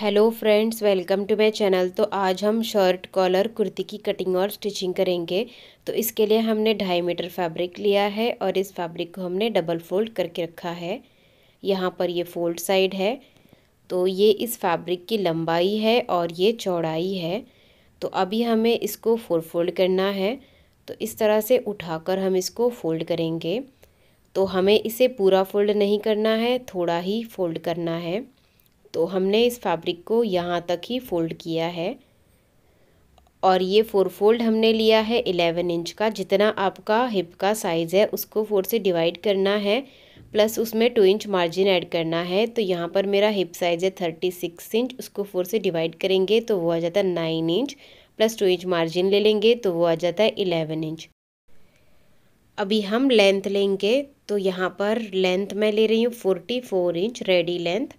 hello friends welcome to my channel तो आज हम शर्ट कॉलर कुर्ती की कटिंग और स्टिचिंग करेंगे तो इसके लिए हमने ढाई मीटर फैब्रिक लिया है और इस फैब्रिक को हमने डबल फोल्ड करके रखा है यहाँ पर ये फोल्ड साइड है तो ये इस फैब्रिक की लंबाई है और ये चौड़ाई है तो अभी हमें इसको फोर फोल्ड करना है तो इस तरह से उठा हम इसको फोल्ड करेंगे तो हमें इसे पूरा फोल्ड नहीं करना है थोड़ा ही फोल्ड करना है तो हमने इस फैब्रिक को यहाँ तक ही फोल्ड किया है और ये फोर फोल्ड हमने लिया है इलेवन इंच का जितना आपका हिप का साइज़ है उसको फोर से डिवाइड करना है प्लस उसमें टू इंच मार्जिन ऐड करना है तो यहाँ पर मेरा हिप साइज़ है थर्टी सिक्स इंच उसको फोर से डिवाइड करेंगे तो वो आ जाता है nine inch plus two inch margin ले लेंगे तो वो आ जाता है इलेवन इंच अभी हम लेंथ लेंगे तो यहाँ पर लेंथ मैं ले रही हूँ forty four inch ready length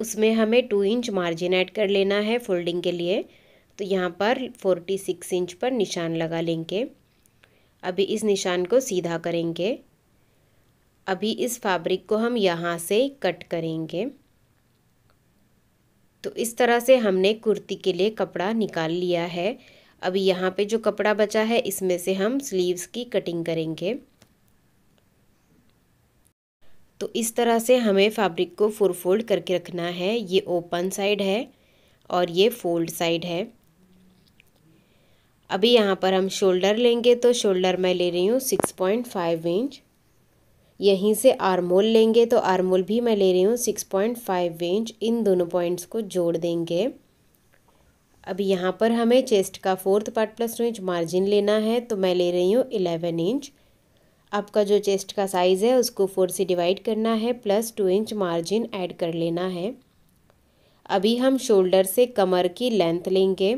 उसमें हमें टू इंच मार्जिन ऐड कर लेना है फोल्डिंग के लिए तो यहाँ पर फोर्टी सिक्स इंच पर निशान लगा लेंगे अभी इस निशान को सीधा करेंगे अभी इस फैब्रिक को हम यहाँ से कट करेंगे तो इस तरह से हमने कुर्ती के लिए कपड़ा निकाल लिया है अभी यहाँ पे जो कपड़ा बचा है इसमें से हम स्लीव्स की कटिंग करेंगे तो इस तरह से हमें फैब्रिक को फोर फोल्ड करके रखना है ये ओपन साइड है और ये फोल्ड साइड है अभी यहाँ पर हम शोल्डर लेंगे तो शोल्डर मैं ले रही हूँ सिक्स पॉइंट फाइव इंच यहीं से आरमोल लेंगे तो आरमोल भी मैं ले रही हूँ सिक्स पॉइंट फाइव इंच इन दोनों पॉइंट्स को जोड़ देंगे अब यहाँ पर हमें चेस्ट का fourth part plus two inch margin लेना है तो मैं ले रही हूँ इलेवन इंच आपका जो चेस्ट का साइज़ है उसको फोर से डिवाइड करना है plus two inch margin add कर लेना है अभी हम शोल्डर से कमर की लेंथ लेंगे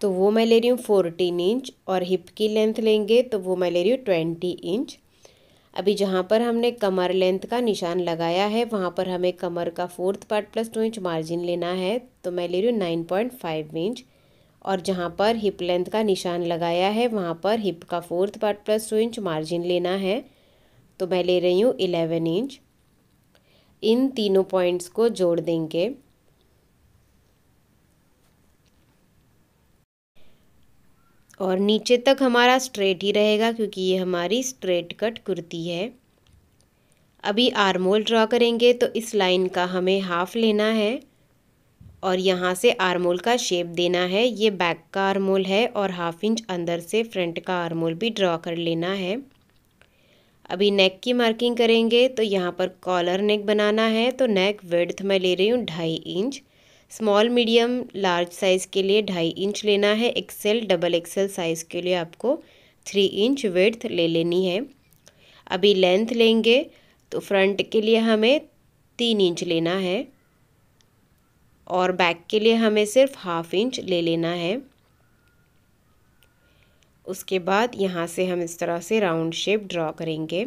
तो वो मैं ले रही हूँ फोर्टीन इंच और हिप की लेंथ लेंगे तो वो मैं ले रही हूँ ट्वेंटी इंच अभी जहाँ पर हमने कमर लेंथ का निशान लगाया है वहाँ पर हमें कमर का fourth part plus two inch margin लेना है तो मैं ले रही हूँ नाइन पॉइंट फाइव इंच और जहाँ पर हिप लेंथ का निशान लगाया है वहाँ पर हिप का fourth part plus two inch margin लेना है तो मैं ले रही हूँ इलेवन इंच इन तीनों पॉइंट्स को जोड़ देंगे और नीचे तक हमारा स्ट्रेट ही रहेगा क्योंकि ये हमारी स्ट्रेट कट कुर्ती है अभी आर्मोल ड्रॉ करेंगे तो इस लाइन का हमें हाफ लेना है और यहाँ से आरमोल का शेप देना है ये बैक का आरमोल है और हाफ इंच अंदर से फ्रंट का आरमोल भी ड्रॉ कर लेना है अभी नेक की मार्किंग करेंगे तो यहाँ पर कॉलर नेक बनाना है तो नेक वेड्थ मैं ले रही हूँ ढाई inch small medium large size के लिए ढाई इंच लेना है एक्सेल डबल एक्सेल साइज़ के लिए आपको थ्री इंच वेड्थ ले लेनी है अभी लेंथ लेंगे तो फ्रंट के लिए हमें तीन इंच लेना है और बैक के लिए हमें सिर्फ हाफ इंच ले लेना है उसके बाद यहाँ से हम इस तरह से राउंड शेप ड्रॉ करेंगे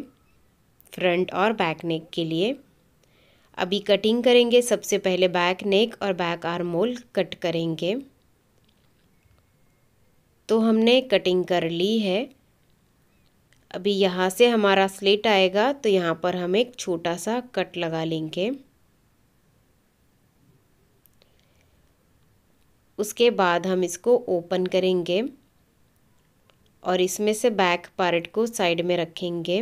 फ्रंट और बैक नेक के लिए अभी कटिंग करेंगे सबसे पहले बैक नेक और बैक आरमोल कट करेंगे तो हमने कटिंग कर ली है अभी यहाँ से हमारा स्लेट आएगा तो यहाँ पर हम एक छोटा सा कट लगा लेंगे उसके बाद हम इसको ओपन करेंगे और इसमें से बैक पार्ट को साइड में रखेंगे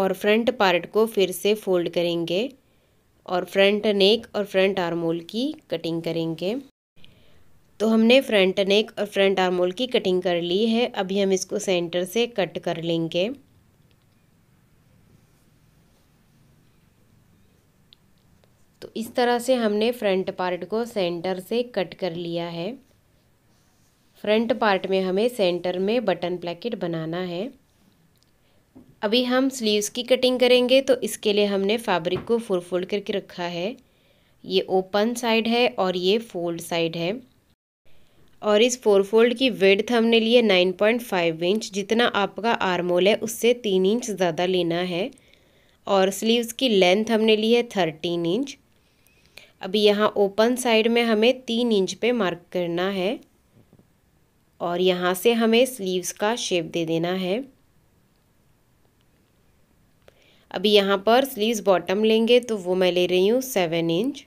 और फ्रंट पार्ट को फिर से फोल्ड करेंगे और फ्रंट नेक और फ्रंट आर्मोल की कटिंग करेंगे तो हमने फ्रंट नेक और फ्रंट आर्मोल की कटिंग कर ली है अभी हम इसको सेंटर से कट कर लेंगे इस तरह से हमने फ्रंट पार्ट को सेंटर से कट कर लिया है फ्रंट पार्ट में हमें सेंटर में बटन प्लेकेट बनाना है अभी हम स्लीव्स की कटिंग करेंगे तो इसके लिए हमने फैब्रिक को फुल फोल्ड करके रखा है ये ओपन साइड है और ये फोल्ड साइड है और इस फोर फोल्ड की वेड हमने लिए नाइन पॉइंट फाइव इंच जितना आपका आर्मोल है उससे तीन इंच ज़्यादा लेना है और स्लीव्स की लेंथ हमने ली है थर्टीन इंच अभी यहाँ ओपन साइड में हमें तीन इंच पे मार्क करना है और यहाँ से हमें स्लीव्स का शेप दे देना है अभी यहाँ पर स्लीव्स बॉटम लेंगे तो वो मैं ले रही हूँ सेवन इंच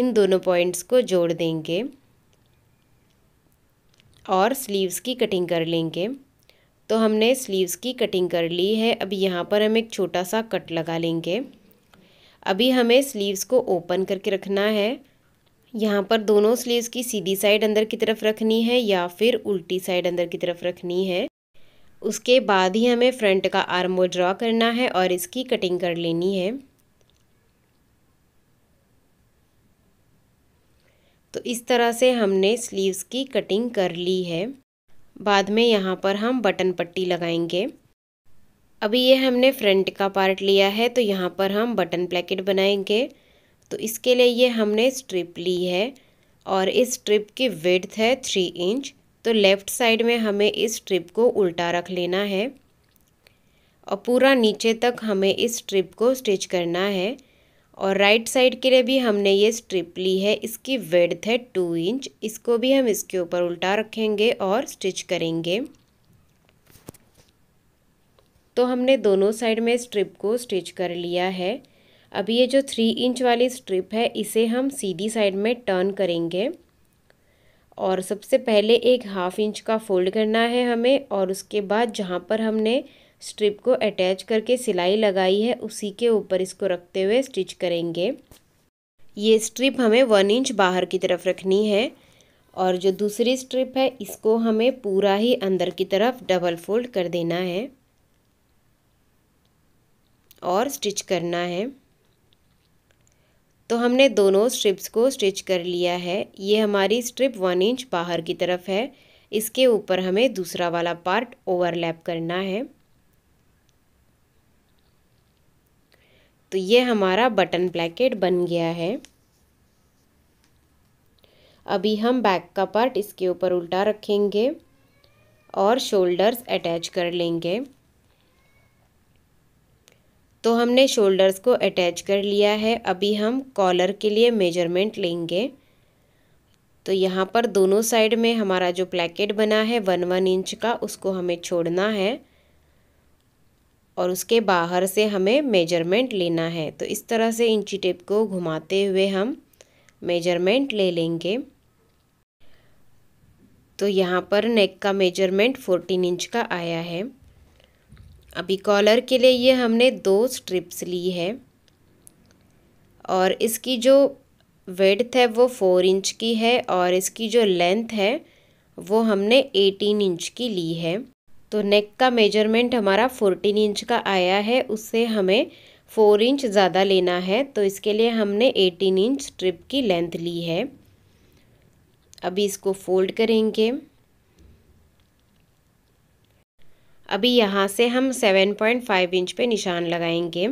इन दोनों पॉइंट्स को जोड़ देंगे और स्लीव्स की कटिंग कर लेंगे तो हमने स्लीव्स की कटिंग कर ली है अभी यहाँ पर हम एक छोटा सा कट लगा लेंगे अभी हमें स्लीव्स को ओपन करके रखना है यहाँ पर दोनों स्लीव्स की सीधी साइड अंदर की तरफ रखनी है या फिर उल्टी साइड अंदर की तरफ रखनी है उसके बाद ही हमें फ्रंट का आर्मो ड्रॉ करना है और इसकी कटिंग कर लेनी है तो इस तरह से हमने स्लीव्स की कटिंग कर ली है बाद में यहाँ पर हम बटन पट्टी लगाएंगे अभी ये हमने फ्रंट का पार्ट लिया है तो यहाँ पर हम बटन प्लेकेट बनाएंगे तो इसके लिए ये हमने स्ट्रिप ली है और इस स्ट्रिप की विड्थ है थ्री इंच तो लेफ़्ट साइड में हमें इस स्ट्रिप को उल्टा रख लेना है और पूरा नीचे तक हमें इस स्ट्रिप को स्टिच करना है और राइट साइड के लिए भी हमने ये स्ट्रिप ली है इसकी वेड्थ है टू इंच इसको भी हम इसके ऊपर उल्टा रखेंगे और स्टिच करेंगे तो हमने दोनों साइड में स्ट्रिप को स्टिच कर लिया है अब ये जो थ्री इंच वाली स्ट्रिप है इसे हम सीधी साइड में टर्न करेंगे और सबसे पहले एक हाफ इंच का फोल्ड करना है हमें और उसके बाद जहाँ पर हमने स्ट्रिप को अटैच करके सिलाई लगाई है उसी के ऊपर इसको रखते हुए स्टिच करेंगे ये स्ट्रिप हमें वन इंच बाहर की तरफ रखनी है और जो दूसरी स्ट्रिप है इसको हमें पूरा ही अंदर की तरफ डबल फोल्ड कर देना है और स्टिच करना है तो हमने दोनों स्ट्रिप्स को स्टिच कर लिया है ये हमारी स्ट्रिप वन इंच बाहर की तरफ है इसके ऊपर हमें दूसरा वाला पार्ट ओवरलैप करना है तो ये हमारा बटन ब्लैकेट बन गया है अभी हम बैक का पार्ट इसके ऊपर उल्टा रखेंगे और शोल्डर्स अटैच कर लेंगे तो हमने शोल्डर्स को अटैच कर लिया है अभी हम कॉलर के लिए मेजरमेंट लेंगे तो यहाँ पर दोनों साइड में हमारा जो प्लेकेट बना है वन वन इंच का उसको हमें छोड़ना है और उसके बाहर से हमें मेजरमेंट लेना है तो इस तरह से इंची टेप को घुमाते हुए हम मेजरमेंट ले लेंगे तो यहाँ पर नेक का मेजरमेंट फोर्टीन इंच का आया है अभी कॉलर के लिए ये हमने दो स्ट्रिप्स ली है और इसकी जो वेड्थ है वो फोर इंच की है और इसकी जो लेंथ है वो हमने एटीन इंच की ली है तो नेक का मेजरमेंट हमारा फोर्टीन इंच का आया है उससे हमें फोर इंच ज़्यादा लेना है तो इसके लिए हमने एटीन इंच स्ट्रिप की लेंथ ली है अभी इसको फोल्ड करेंगे अभी यहाँ से हम 7.5 इंच पे निशान लगाएंगे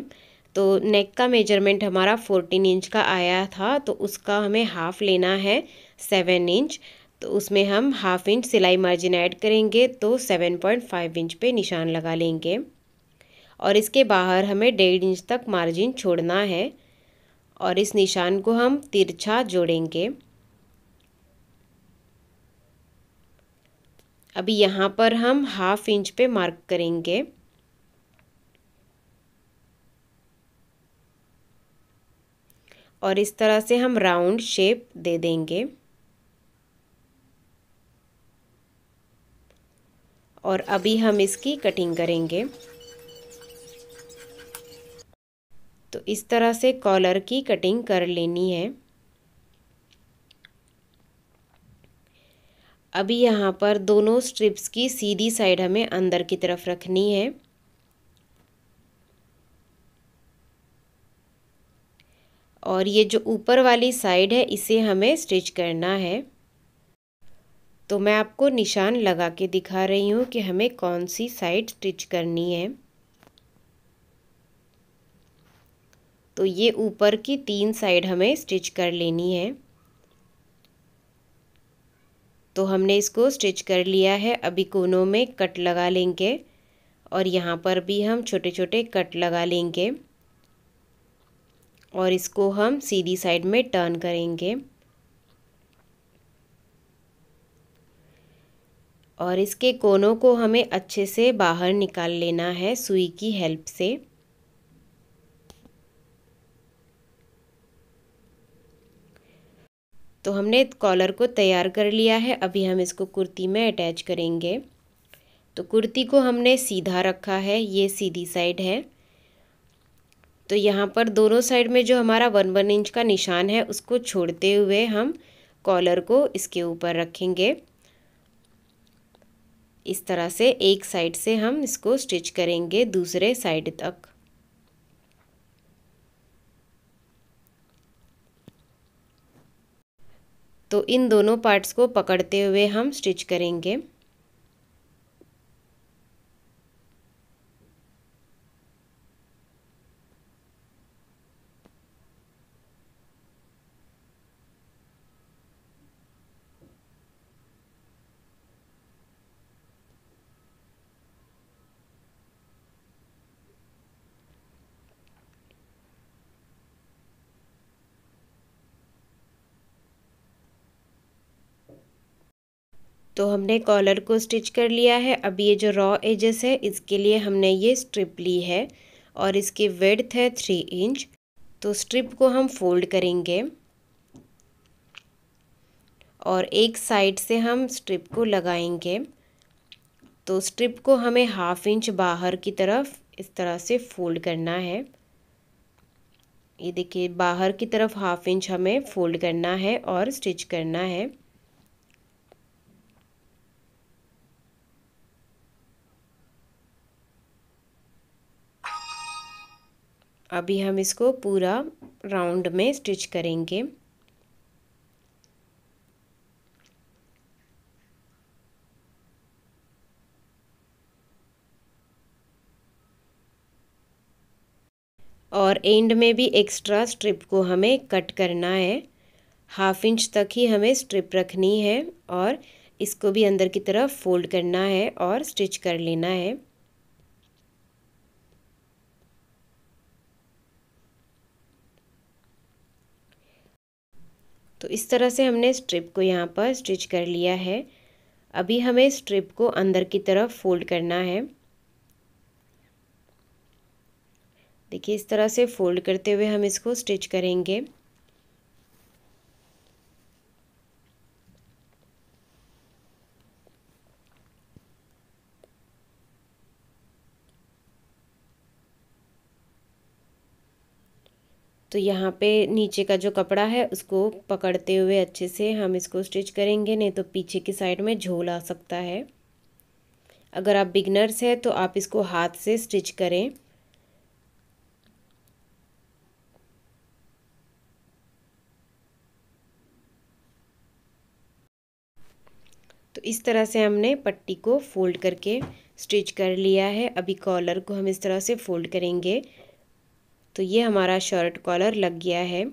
तो नेक का मेजरमेंट हमारा 14 इंच का आया था तो उसका हमें हाफ़ लेना है 7 इंच तो उसमें हम हाफ़ इंच सिलाई मार्जिन ऐड करेंगे तो 7.5 इंच पे निशान लगा लेंगे और इसके बाहर हमें डेढ़ इंच तक मार्जिन छोड़ना है और इस निशान को हम तिरछा जोड़ेंगे अभी यहाँ पर हम हाफ इंच पे मार्क करेंगे और इस तरह से हम राउंड शेप दे देंगे और अभी हम इसकी कटिंग करेंगे तो इस तरह से कॉलर की कटिंग कर लेनी है अभी यहाँ पर दोनों स्ट्रिप्स की सीधी साइड हमें अंदर की तरफ रखनी है और ये जो ऊपर वाली साइड है इसे हमें स्टिच करना है तो मैं आपको निशान लगा के दिखा रही हूँ कि हमें कौन सी साइड स्टिच करनी है तो ये ऊपर की तीन साइड हमें स्टिच कर लेनी है तो हमने इसको स्टिच कर लिया है अभी कोनों में कट लगा लेंगे और यहाँ पर भी हम छोटे छोटे कट लगा लेंगे और इसको हम सीधी साइड में टर्न करेंगे और इसके कोनों को हमें अच्छे से बाहर निकाल लेना है सुई की हेल्प से तो हमने कॉलर को तैयार कर लिया है अभी हम इसको कुर्ती में अटैच करेंगे तो कुर्ती को हमने सीधा रखा है ये सीधी साइड है तो यहाँ पर दोनों साइड में जो हमारा वन वन इंच का निशान है उसको छोड़ते हुए हम कॉलर को इसके ऊपर रखेंगे इस तरह से एक साइड से हम इसको स्टिच करेंगे दूसरे साइड तक तो इन दोनों पार्ट्स को पकड़ते हुए हम स्टिच करेंगे तो हमने कॉलर को स्टिच कर लिया है अब ये जो रॉ एजेस है इसके लिए हमने ये स्ट्रिप ली है और इसकी वेड्थ है थ्री इंच तो स्ट्रिप को हम फोल्ड करेंगे और एक साइड से हम स्ट्रिप को लगाएंगे तो स्ट्रिप को हमें हाफ इंच बाहर की तरफ इस तरह से फोल्ड करना है ये देखिए बाहर की तरफ हाफ इंच हमें फोल्ड करना है और स्टिच करना है अभी हम इसको पूरा राउंड में स्टिच करेंगे और एंड में भी एक्स्ट्रा स्ट्रिप को हमें कट करना है हाफ इंच तक ही हमें स्ट्रिप रखनी है और इसको भी अंदर की तरफ फोल्ड करना है और स्टिच कर लेना है तो इस तरह से हमने स्ट्रिप को यहाँ पर स्टिच कर लिया है अभी हमें स्ट्रिप को अंदर की तरफ फोल्ड करना है देखिए इस तरह से फोल्ड करते हुए हम इसको स्टिच करेंगे तो यहाँ पे नीचे का जो कपड़ा है उसको पकड़ते हुए अच्छे से हम इसको स्टिच करेंगे नहीं तो पीछे की साइड में झोल आ सकता है अगर आप बिगनर्स हैं तो आप इसको हाथ से स्टिच करें तो इस तरह से हमने पट्टी को फोल्ड करके स्टिच कर लिया है अभी कॉलर को हम इस तरह से फोल्ड करेंगे तो ये हमारा शर्ट कॉलर लग गया है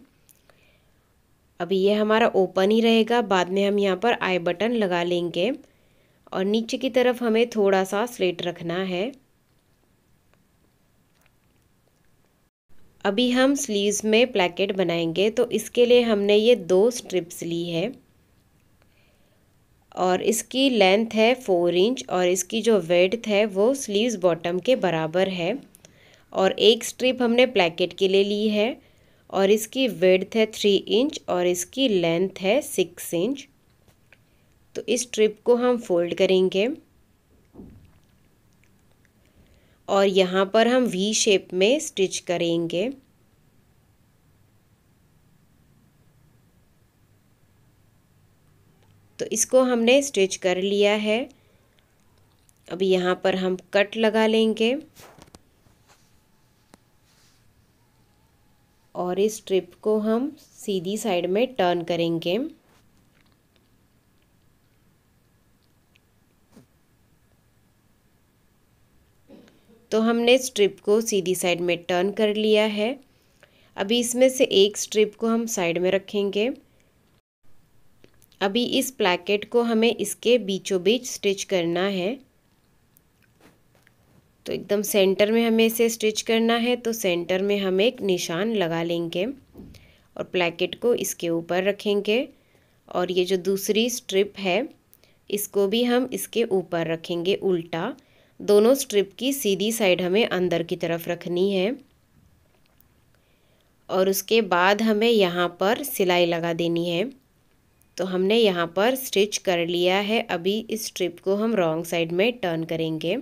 अभी ये हमारा ओपन ही रहेगा बाद में हम यहाँ पर आई बटन लगा लेंगे और नीचे की तरफ हमें थोड़ा सा स्लेट रखना है अभी हम स्लीव्स में प्लेकेट बनाएंगे तो इसके लिए हमने ये दो स्ट्रिप्स ली है और इसकी लेंथ है फोर इंच और इसकी जो वेड्थ है वो स्लीव्स बॉटम के बराबर है और एक स्ट्रिप हमने प्लेकेट के लिए ली है और इसकी वेड्थ है थ्री इंच और इसकी लेंथ है सिक्स इंच तो इस स्ट्रिप को हम फोल्ड करेंगे और यहाँ पर हम वी शेप में स्टिच करेंगे तो इसको हमने स्टिच कर लिया है अब यहाँ पर हम कट लगा लेंगे और इस स्ट्रिप को हम सीधी साइड में टर्न करेंगे तो हमने स्ट्रिप को सीधी साइड में टर्न कर लिया है अभी इसमें से एक स्ट्रिप को हम साइड में रखेंगे अभी इस प्लैकेट को हमें इसके बीचों बीच स्टिच करना है तो एकदम सेंटर में हमें इसे स्टिच करना है तो सेंटर में हम एक निशान लगा लेंगे और प्लेकेट को इसके ऊपर रखेंगे और ये जो दूसरी स्ट्रिप है इसको भी हम इसके ऊपर रखेंगे उल्टा दोनों स्ट्रिप की सीधी साइड हमें अंदर की तरफ रखनी है और उसके बाद हमें यहाँ पर सिलाई लगा देनी है तो हमने यहाँ पर स्टिच कर लिया है अभी इस स्ट्रिप को हम रॉन्ग साइड में टर्न करेंगे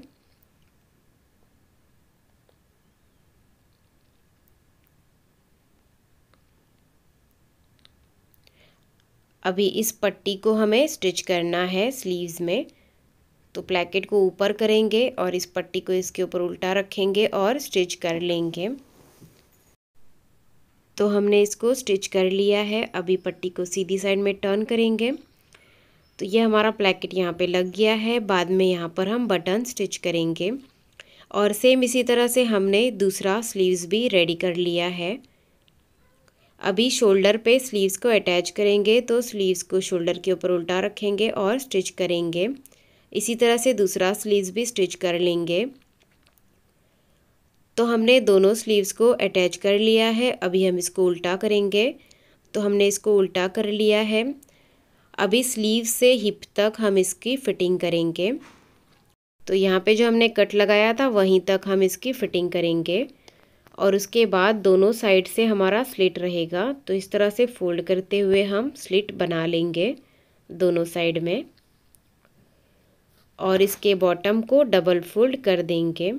अभी इस पट्टी को हमें स्टिच करना है स्लीव्स में तो प्लेकेट को ऊपर करेंगे और इस पट्टी को इसके ऊपर उल्टा रखेंगे और स्टिच कर लेंगे तो हमने इसको स्टिच कर लिया है अभी पट्टी को सीधी साइड में टर्न करेंगे तो ये हमारा प्लेकेट यहाँ पे लग गया है बाद में यहाँ पर हम बटन स्टिच करेंगे और सेम इसी तरह से हमने दूसरा स्लीव्स भी रेडी कर लिया है अभी शोल्डर पे स्लीव्स को अटैच करेंगे तो स्लीव्स को शोल्डर के ऊपर उल्टा रखेंगे और स्टिच करेंगे इसी तरह से दूसरा स्लीव्स भी स्टिच कर लेंगे तो हमने दोनों स्लीव्स को अटैच कर लिया है अभी हम इसको उल्टा करेंगे तो हमने इसको उल्टा कर लिया है अभी स्लीव से हिप तक हम इसकी फिटिंग करेंगे तो यहाँ पे जो हमने कट लगाया था वहीं तक हम इसकी फिटिंग करेंगे और उसके बाद दोनों साइड से हमारा स्लिट रहेगा तो इस तरह से फोल्ड करते हुए हम स्लिट बना लेंगे दोनों साइड में और इसके बॉटम को डबल फोल्ड कर देंगे